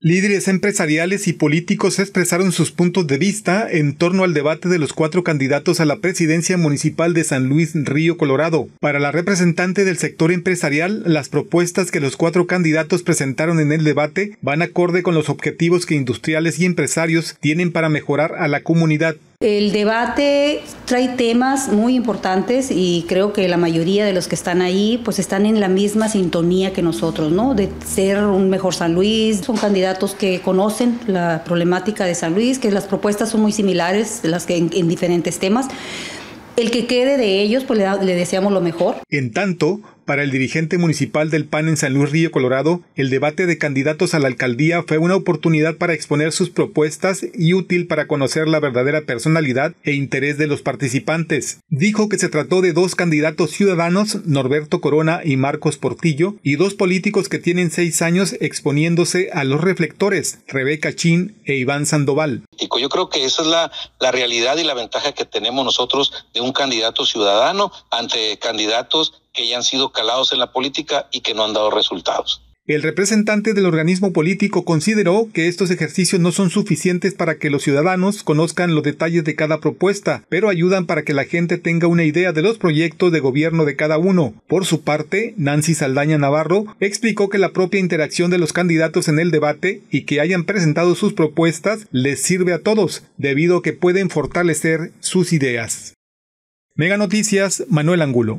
Líderes empresariales y políticos expresaron sus puntos de vista en torno al debate de los cuatro candidatos a la presidencia municipal de San Luis Río Colorado. Para la representante del sector empresarial, las propuestas que los cuatro candidatos presentaron en el debate van acorde con los objetivos que industriales y empresarios tienen para mejorar a la comunidad. El debate trae temas muy importantes y creo que la mayoría de los que están ahí pues están en la misma sintonía que nosotros, ¿no? De ser un mejor San Luis. Son candidatos que conocen la problemática de San Luis, que las propuestas son muy similares, las que en, diferentes temas. El que quede de ellos, pues le, le deseamos lo mejor. En tanto, para el dirigente municipal del PAN en San Luis Río Colorado, el debate de candidatos a la alcaldía fue una oportunidad para exponer sus propuestas y útil para conocer la verdadera personalidad e interés de los participantes. Dijo que se trató de dos candidatos ciudadanos, Norberto Corona y Marcos Portillo, y dos políticos que tienen seis años exponiéndose a los reflectores, Rebeca Chin e Iván Sandoval. Yo creo que esa es la, realidad y la ventaja que tenemos nosotros de un candidato ciudadano ante candidatos que ya han sido calados en la política y que no han dado resultados. El representante del organismo político consideró que estos ejercicios no son suficientes para que los ciudadanos conozcan los detalles de cada propuesta, pero ayudan para que la gente tenga una idea de los proyectos de gobierno de cada uno. Por su parte, Nancy Saldaña Navarro explicó que la propia interacción de los candidatos en el debate y que hayan presentado sus propuestas les sirve a todos, debido a que pueden fortalecer sus ideas. Mega Noticias, Manuel Angulo.